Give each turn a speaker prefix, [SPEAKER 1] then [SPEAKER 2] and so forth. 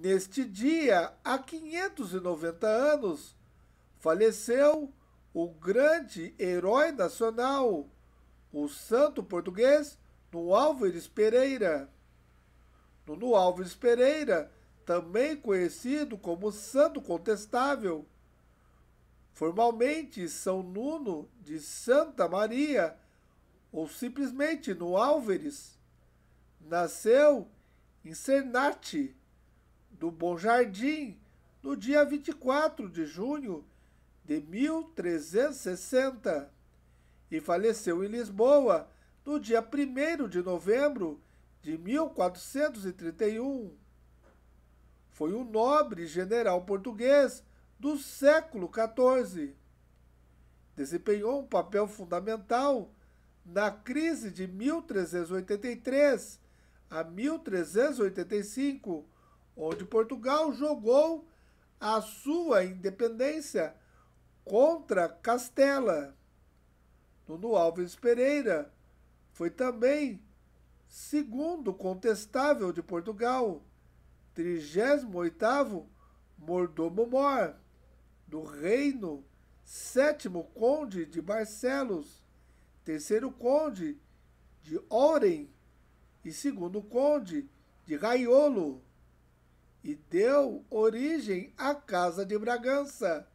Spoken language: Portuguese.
[SPEAKER 1] Neste dia, há 590 anos, faleceu o grande herói nacional, o santo português Nuno Álvares Pereira. Nuno Álvares Pereira, também conhecido como Santo Contestável. Formalmente, São Nuno de Santa Maria, ou simplesmente Nuno Álvares, nasceu em Cernate, do Bom Jardim no dia 24 de junho de 1360 e faleceu em Lisboa no dia 1 de novembro de 1431. Foi um nobre general português do século XIV. Desempenhou um papel fundamental na crise de 1383 a 1385 onde Portugal jogou a sua independência contra Castela. Nuno Alves Pereira foi também segundo contestável de Portugal, 38º mordomo mor do reino, sétimo conde de Barcelos, terceiro conde de Oren e segundo conde de Raiolo e deu origem à Casa de Bragança,